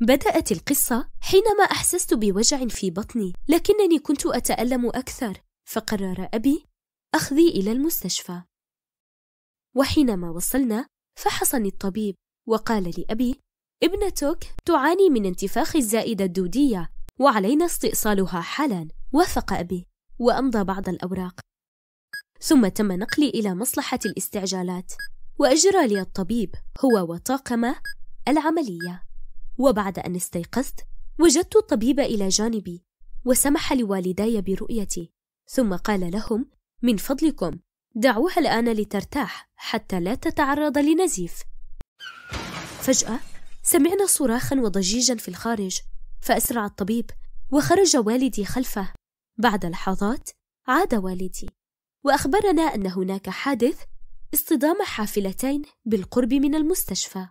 بدأت القصة حينما أحسست بوجع في بطني لكنني كنت أتألم أكثر فقرر أبي أخذي إلى المستشفى وحينما وصلنا فحصني الطبيب وقال لأبي ابنتك تعاني من انتفاخ الزائدة الدودية وعلينا استئصالها حالا وافق أبي وأمضى بعض الأوراق ثم تم نقلي إلى مصلحة الاستعجالات وأجرى لي الطبيب هو وطاقمه العملية وبعد أن استيقظت وجدت الطبيب إلى جانبي وسمح لوالداي برؤيتي ثم قال لهم من فضلكم دعوها الآن لترتاح حتى لا تتعرض لنزيف فجأة سمعنا صراخا وضجيجا في الخارج فأسرع الطبيب وخرج والدي خلفه بعد لحظات عاد والدي وأخبرنا أن هناك حادث اصطدام حافلتين بالقرب من المستشفى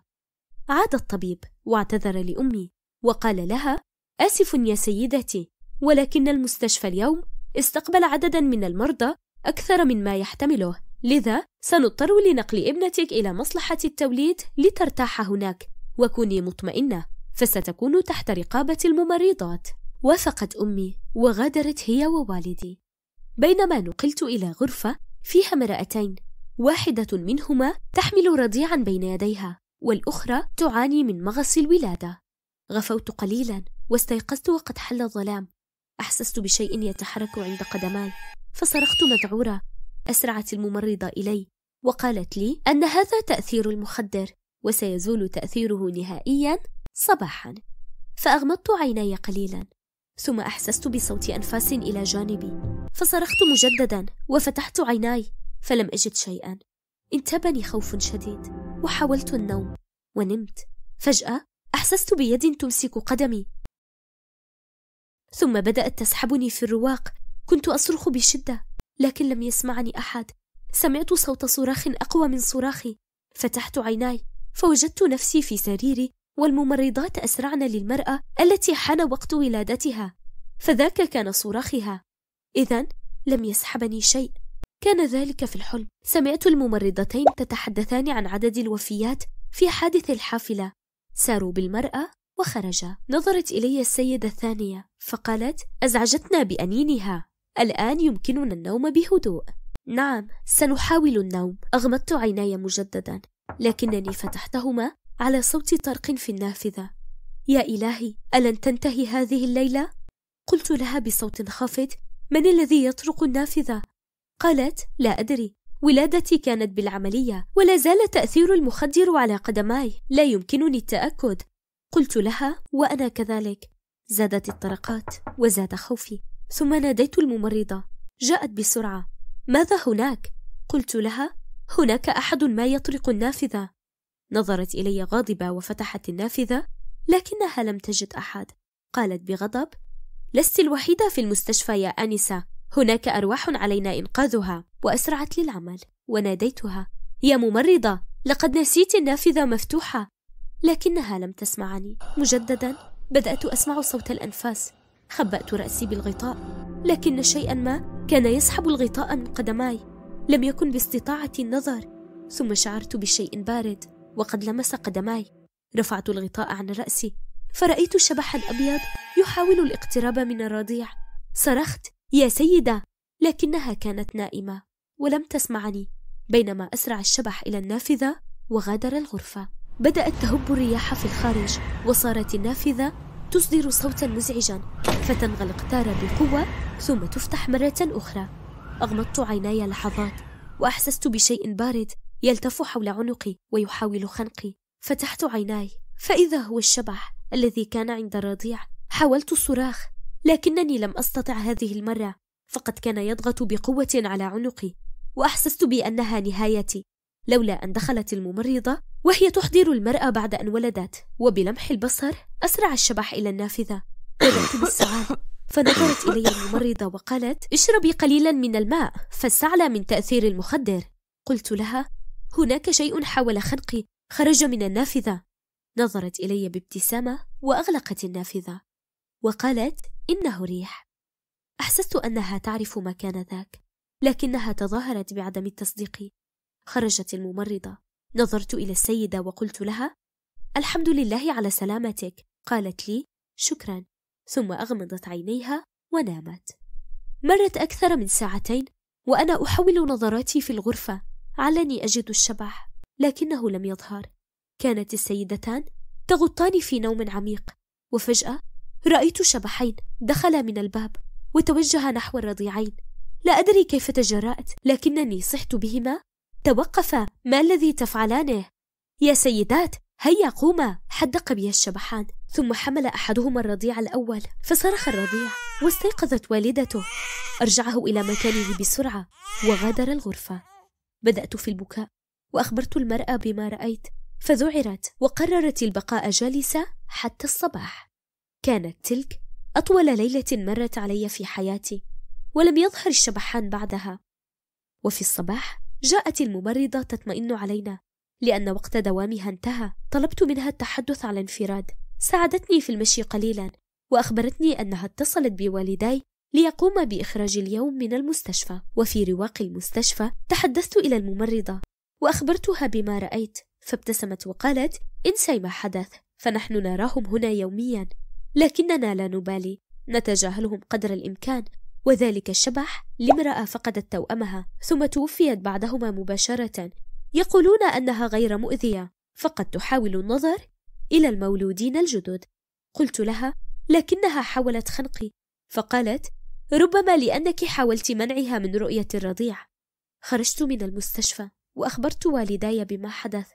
عاد الطبيب واعتذر لأمي وقال لها آسف يا سيدتي ولكن المستشفى اليوم استقبل عددا من المرضى أكثر من ما يحتمله لذا سنضطر لنقل ابنتك إلى مصلحة التوليد لترتاح هناك وكوني مطمئنة فستكون تحت رقابة الممرضات وافقت أمي وغادرت هي ووالدي بينما نقلت إلى غرفة فيها امرأتين واحدة منهما تحمل رضيعا بين يديها والأخرى تعاني من مغص الولادة غفوت قليلا واستيقظت وقد حل الظلام أحسست بشيء يتحرك عند قدماي فصرخت مذعورة أسرعت الممرضة إلي وقالت لي أن هذا تأثير المخدر وسيزول تأثيره نهائيا صباحا فأغمضت عيناي قليلا ثم أحسست بصوت أنفاس إلى جانبي فصرخت مجددا وفتحت عيناي فلم أجد شيئا انتابني خوف شديد وحاولت النوم ونمت فجأة أحسست بيد تمسك قدمي ثم بدأت تسحبني في الرواق كنت أصرخ بشدة لكن لم يسمعني أحد سمعت صوت صراخ أقوى من صراخي فتحت عيناي فوجدت نفسي في سريري والممرضات أسرعن للمرأة التي حان وقت ولادتها فذاك كان صراخها إذا لم يسحبني شيء كان ذلك في الحلم سمعت الممرضتين تتحدثان عن عدد الوفيات في حادث الحافلة ساروا بالمرأة وخرجا نظرت إلي السيدة الثانية فقالت أزعجتنا بأنينها الآن يمكننا النوم بهدوء نعم سنحاول النوم أغمضت عيناي مجددا لكنني فتحتهما على صوت طرق في النافذة يا إلهي ألن تنتهي هذه الليلة؟ قلت لها بصوت خافت من الذي يطرق النافذة؟ قالت لا أدري ولادتي كانت بالعملية ولا زال تأثير المخدر على قدماي لا يمكنني التأكد قلت لها وأنا كذلك زادت الطرقات وزاد خوفي ثم ناديت الممرضة جاءت بسرعة ماذا هناك؟ قلت لها هناك أحد ما يطرق النافذة نظرت إلي غاضبة وفتحت النافذة لكنها لم تجد أحد قالت بغضب لست الوحيدة في المستشفى يا أنسة هناك أرواح علينا إنقاذها وأسرعت للعمل وناديتها يا ممرضة لقد نسيت النافذة مفتوحة لكنها لم تسمعني مجددا بدأت أسمع صوت الأنفاس خبأت رأسي بالغطاء لكن شيئا ما كان يسحب الغطاء من قدماي لم يكن باستطاعتي النظر ثم شعرت بشيء بارد وقد لمس قدماي رفعت الغطاء عن رأسي فرأيت شبحا أبيض يحاول الاقتراب من الرضيع صرخت يا سيدة لكنها كانت نائمة ولم تسمعني بينما أسرع الشبح إلى النافذة وغادر الغرفة بدأت تهب الرياح في الخارج وصارت النافذة تصدر صوتا مزعجا فتنغلق تارة بقوة ثم تفتح مرة أخرى أغمضت عيناي لحظات وأحسست بشيء بارد يلتف حول عنقي ويحاول خنقي فتحت عيناي فإذا هو الشبح الذي كان عند الرضيع حاولت الصراخ لكنني لم أستطع هذه المرة فقد كان يضغط بقوة على عنقي وأحسست بأنها نهايتي لولا أن دخلت الممرضة وهي تحضر المرأة بعد أن ولدت وبلمح البصر أسرع الشبح إلى النافذة بدأت بالسعادة فنظرت إلي الممرضة وقالت اشربي قليلا من الماء فاستعلى من تأثير المخدر قلت لها هناك شيء حاول خنقي خرج من النافذة نظرت إلي بابتسامة وأغلقت النافذة وقالت إنه ريح أحسست أنها تعرف مكان ذاك لكنها تظاهرت بعدم التصديق خرجت الممرضة نظرت إلى السيدة وقلت لها الحمد لله على سلامتك قالت لي شكرا ثم أغمضت عينيها ونامت مرت أكثر من ساعتين وأنا أحول نظراتي في الغرفة علني أجد الشبح لكنه لم يظهر كانت السيدتان تغطان في نوم عميق وفجأة رأيت شبحين دخلا من الباب وتوجها نحو الرضيعين لا أدري كيف تجرأت لكنني صحت بهما توقفا ما الذي تفعلانه يا سيدات هيا قوما حدق بي الشبحان ثم حمل أحدهما الرضيع الأول فصرخ الرضيع واستيقظت والدته أرجعه إلى مكانه بسرعة وغادر الغرفة بدأت في البكاء وأخبرت المرأة بما رأيت فذعرت وقررت البقاء جالسة حتى الصباح كانت تلك أطول ليلة مرت علي في حياتي ولم يظهر الشبحان بعدها وفي الصباح جاءت الممرضة تطمئن علينا لأن وقت دوامها انتهى طلبت منها التحدث على انفراد ساعدتني في المشي قليلا وأخبرتني أنها اتصلت بوالدي ليقوم بإخراج اليوم من المستشفى وفي رواق المستشفى تحدثت إلى الممرضة وأخبرتها بما رأيت فابتسمت وقالت انسي ما حدث فنحن نراهم هنا يوميا لكننا لا نبالي نتجاهلهم قدر الإمكان وذلك الشبح لامرأة فقدت توأمها ثم توفيت بعدهما مباشرة يقولون أنها غير مؤذية فقد تحاول النظر إلى المولودين الجدد قلت لها لكنها حاولت خنقي فقالت ربما لأنك حاولت منعها من رؤية الرضيع خرجت من المستشفى وأخبرت والداي بما حدث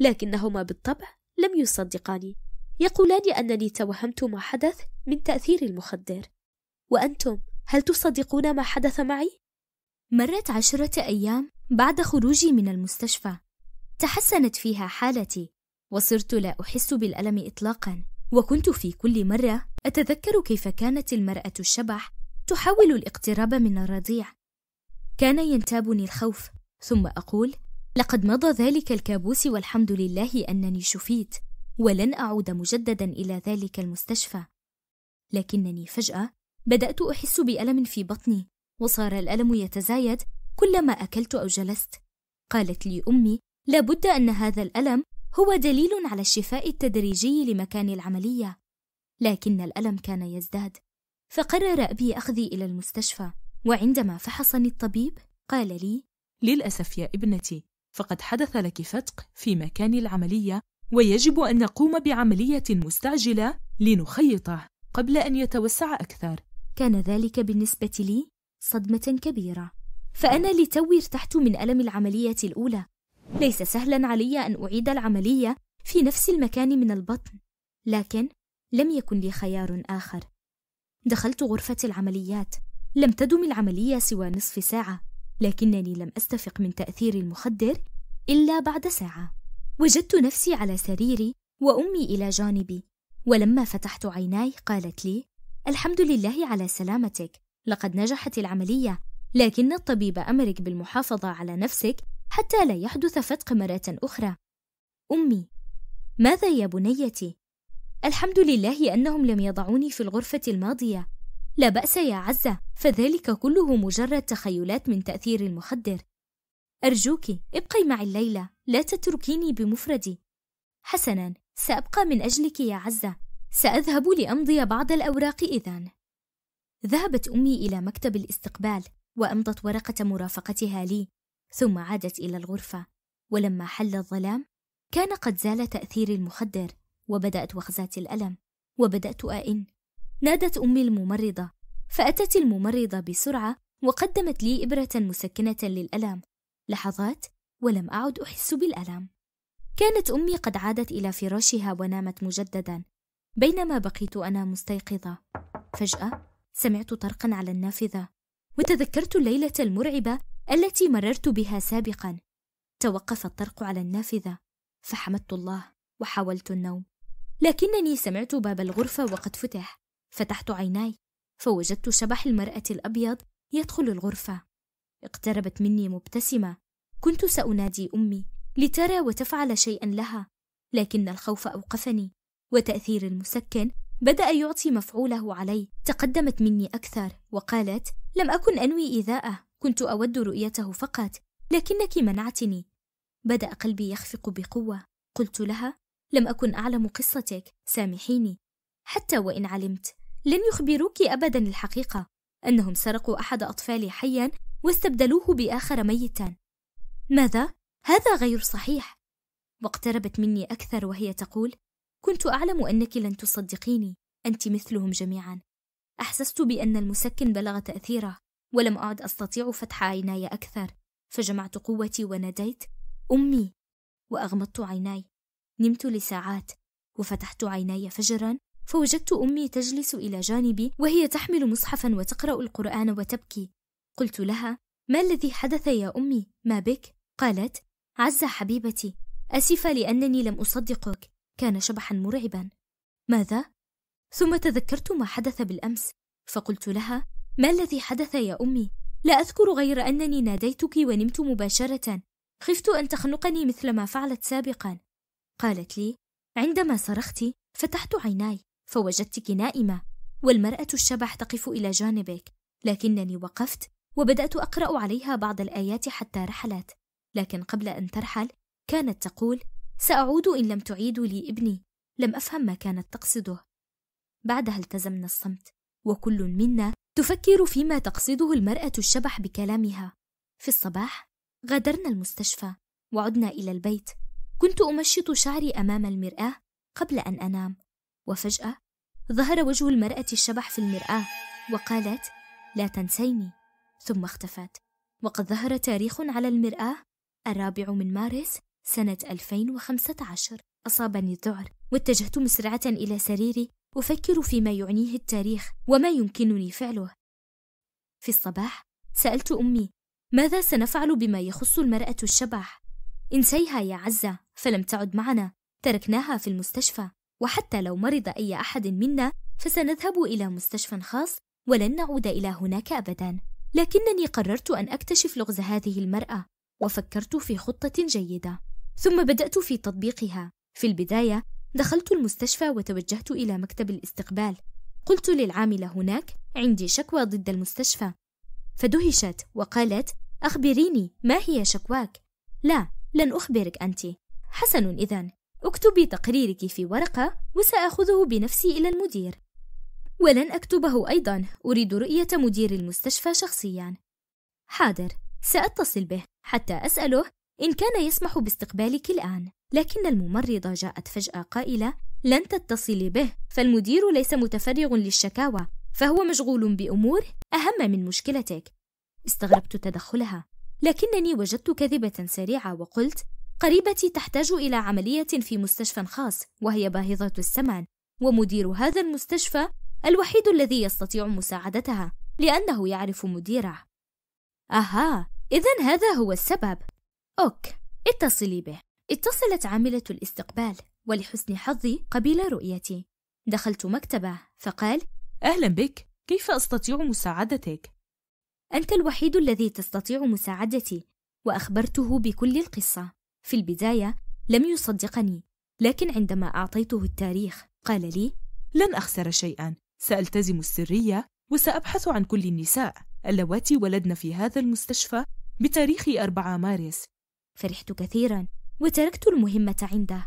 لكنهما بالطبع لم يصدقاني يقولان أنني توهمت ما حدث من تأثير المخدر وأنتم هل تصدقون ما حدث معي؟ مرت عشرة أيام بعد خروجي من المستشفى تحسنت فيها حالتي وصرت لا أحس بالألم إطلاقا وكنت في كل مرة أتذكر كيف كانت المرأة الشبح تحاول الاقتراب من الرضيع كان ينتابني الخوف ثم أقول لقد مضى ذلك الكابوس والحمد لله أنني شفيت ولن اعود مجددا الى ذلك المستشفى لكنني فجاه بدات احس بالم في بطني وصار الالم يتزايد كلما اكلت او جلست قالت لي امي لابد ان هذا الالم هو دليل على الشفاء التدريجي لمكان العمليه لكن الالم كان يزداد فقرر ابي اخذي الى المستشفى وعندما فحصني الطبيب قال لي للاسف يا ابنتي فقد حدث لك فتق في مكان العمليه ويجب أن نقوم بعملية مستعجلة لنخيطه قبل أن يتوسع أكثر كان ذلك بالنسبة لي صدمة كبيرة فأنا لتوي ارتحت من ألم العملية الأولى ليس سهلا علي أن أعيد العملية في نفس المكان من البطن لكن لم يكن لي خيار آخر دخلت غرفة العمليات لم تدم العملية سوى نصف ساعة لكنني لم أستفق من تأثير المخدر إلا بعد ساعة وجدت نفسي على سريري وأمي إلى جانبي ولما فتحت عيناي قالت لي الحمد لله على سلامتك لقد نجحت العملية لكن الطبيب أمرك بالمحافظة على نفسك حتى لا يحدث فتق مرة أخرى أمي ماذا يا بنيتي؟ الحمد لله أنهم لم يضعوني في الغرفة الماضية لا بأس يا عزة فذلك كله مجرد تخيلات من تأثير المخدر أرجوك ابقي معي الليلة لا تتركيني بمفردي حسنا سأبقى من أجلك يا عزة سأذهب لأمضي بعض الأوراق إذا ذهبت أمي إلى مكتب الاستقبال وأمضت ورقة مرافقتها لي ثم عادت إلى الغرفة ولما حل الظلام كان قد زال تأثير المخدر وبدأت وخزات الألم وبدأت أئن نادت أمي الممرضة فأتت الممرضة بسرعة وقدمت لي إبرة مسكنة للألم لحظات ولم أعد أحس بالألم كانت أمي قد عادت إلى فراشها ونامت مجددا بينما بقيت أنا مستيقظة فجأة سمعت طرقا على النافذة وتذكرت الليلة المرعبة التي مررت بها سابقا توقف الطرق على النافذة فحمدت الله وحاولت النوم لكنني سمعت باب الغرفة وقد فتح فتحت عيناي فوجدت شبح المرأة الأبيض يدخل الغرفة اقتربت مني مبتسمة كنت سأنادي أمي لترى وتفعل شيئا لها لكن الخوف أوقفني وتأثير المسكن بدأ يعطي مفعوله علي تقدمت مني أكثر وقالت لم أكن أنوي إيذاءه كنت أود رؤيته فقط لكنك منعتني بدأ قلبي يخفق بقوة قلت لها لم أكن أعلم قصتك سامحيني حتى وإن علمت لن يخبروك أبدا الحقيقة أنهم سرقوا أحد أطفالي حيا واستبدلوه بآخر ميتا ماذا؟ هذا غير صحيح واقتربت مني أكثر وهي تقول كنت أعلم أنك لن تصدقيني أنت مثلهم جميعا أحسست بأن المسكن بلغ تأثيره ولم أعد أستطيع فتح عيناي أكثر فجمعت قوتي وناديت أمي وأغمضت عيناي نمت لساعات وفتحت عيناي فجرا فوجدت أمي تجلس إلى جانبي وهي تحمل مصحفا وتقرأ القرآن وتبكي قلت لها ما الذي حدث يا امي ما بك قالت عز حبيبتي اسفه لانني لم اصدقك كان شبحا مرعبا ماذا ثم تذكرت ما حدث بالامس فقلت لها ما الذي حدث يا امي لا اذكر غير انني ناديتك ونمت مباشره خفت ان تخنقني مثل ما فعلت سابقا قالت لي عندما صرخت فتحت عيناي فوجدتك نائمه والمراه الشبح تقف الى جانبك لكنني وقفت وبدأت أقرأ عليها بعض الآيات حتى رحلت لكن قبل أن ترحل كانت تقول سأعود إن لم تعيدوا لي ابني لم أفهم ما كانت تقصده بعدها التزمنا الصمت وكل منا تفكر فيما تقصده المرأة الشبح بكلامها في الصباح غادرنا المستشفى وعدنا إلى البيت كنت أمشط شعري أمام المرآة قبل أن أنام وفجأة ظهر وجه المرأة الشبح في المرآة وقالت لا تنسيني ثم اختفت وقد ظهر تاريخ على المرآة الرابع من مارس سنة 2015 أصابني الذعر واتجهت مسرعة إلى سريري أفكر فيما يعنيه التاريخ وما يمكنني فعله في الصباح سألت أمي ماذا سنفعل بما يخص المرأة الشبح؟ انسيها يا عزة فلم تعد معنا تركناها في المستشفى وحتى لو مرض أي أحد منا فسنذهب إلى مستشفى خاص ولن نعود إلى هناك أبداً لكنني قررت أن أكتشف لغز هذه المرأة وفكرت في خطة جيدة ثم بدأت في تطبيقها في البداية دخلت المستشفى وتوجهت إلى مكتب الاستقبال قلت للعاملة هناك عندي شكوى ضد المستشفى فدهشت وقالت أخبريني ما هي شكواك لا لن أخبرك أنت حسن إذا اكتبي تقريرك في ورقة وسأخذه بنفسي إلى المدير ولن أكتبه أيضا أريد رؤية مدير المستشفى شخصيا حاضر سأتصل به حتى أسأله إن كان يسمح باستقبالك الآن لكن الممرضة جاءت فجأة قائلة لن تتصلي به فالمدير ليس متفرغ للشكاوى فهو مشغول بأمور أهم من مشكلتك استغربت تدخلها لكنني وجدت كذبة سريعة وقلت قريبتي تحتاج إلى عملية في مستشفى خاص وهي باهظة الثمن ومدير هذا المستشفى الوحيد الذي يستطيع مساعدتها لأنه يعرف مديره أها إذا هذا هو السبب أوك اتصلي به اتصلت عاملة الاستقبال ولحسن حظي قبل رؤيتي دخلت مكتبه فقال أهلا بك كيف أستطيع مساعدتك؟ أنت الوحيد الذي تستطيع مساعدتي وأخبرته بكل القصة في البداية لم يصدقني لكن عندما أعطيته التاريخ قال لي لن أخسر شيئا سألتزم السرية وسأبحث عن كل النساء اللواتي ولدن في هذا المستشفى بتاريخ 4 مارس فرحت كثيرا وتركت المهمة عنده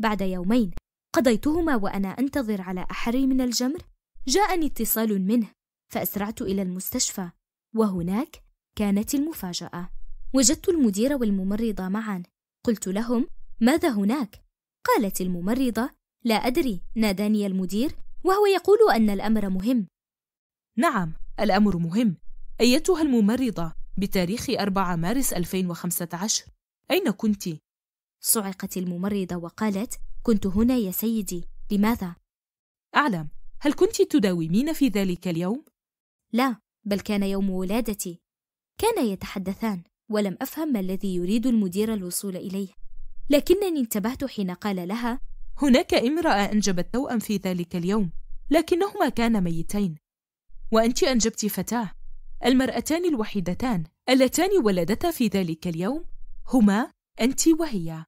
بعد يومين قضيتهما وأنا أنتظر على أحري من الجمر جاءني اتصال منه فأسرعت إلى المستشفى وهناك كانت المفاجأة وجدت المدير والممرضة معا قلت لهم ماذا هناك؟ قالت الممرضة لا أدري ناداني المدير وهو يقول أن الأمر مهم نعم الأمر مهم أيتها الممرضة بتاريخ 4 مارس 2015 أين كنت؟ صعقت الممرضة وقالت كنت هنا يا سيدي لماذا؟ أعلم هل كنت تداومين في ذلك اليوم؟ لا بل كان يوم ولادتي كان يتحدثان ولم أفهم ما الذي يريد المدير الوصول إليه لكنني انتبهت حين قال لها هناك امرأة أنجبت توأم في ذلك اليوم لكنهما كانا ميتين وأنت أنجبت فتاة المرأتان الوحيدتان اللتان ولدتا في ذلك اليوم هما أنت وهي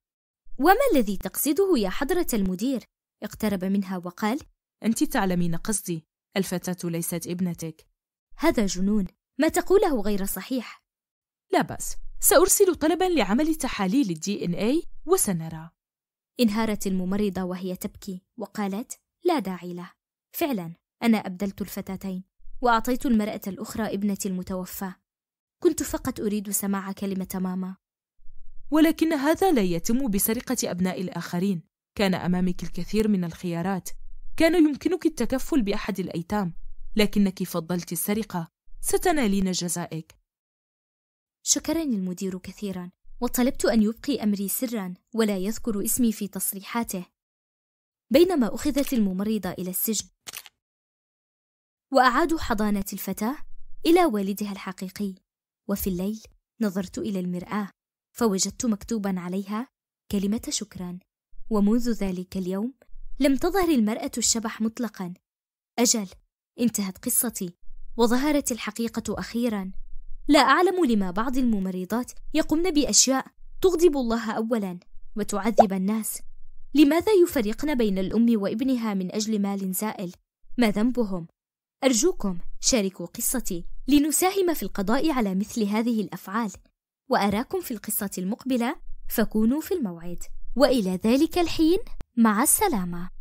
وما الذي تقصده يا حضرة المدير؟ اقترب منها وقال أنت تعلمين قصدي الفتاة ليست ابنتك هذا جنون ما تقوله غير صحيح لا بأس سأرسل طلبا لعمل تحاليل الدي إن أي وسنرى انهارت الممرضة وهي تبكي وقالت لا داعي له فعلا أنا أبدلت الفتاتين وأعطيت المرأة الأخرى ابنتي المتوفاة كنت فقط أريد سماع كلمة ماما ولكن هذا لا يتم بسرقة أبناء الآخرين كان أمامك الكثير من الخيارات كان يمكنك التكفل بأحد الأيتام لكنك فضلت السرقة ستنالين جزائك شكرني المدير كثيرا وطلبت أن يبقي أمري سرا ولا يذكر اسمي في تصريحاته بينما أخذت الممرضة إلى السجن وأعادوا حضانة الفتاة إلى والدها الحقيقي وفي الليل نظرت إلى المرآة فوجدت مكتوبا عليها كلمة شكرا ومنذ ذلك اليوم لم تظهر المرأة الشبح مطلقا أجل انتهت قصتي وظهرت الحقيقة أخيرا لا أعلم لما بعض الممرضات يقمن بأشياء تغضب الله أولا وتعذب الناس لماذا يفرقن بين الأم وابنها من أجل مال زائل؟ ما ذنبهم؟ أرجوكم شاركوا قصتي لنساهم في القضاء على مثل هذه الأفعال وأراكم في القصة المقبلة فكونوا في الموعد وإلى ذلك الحين مع السلامة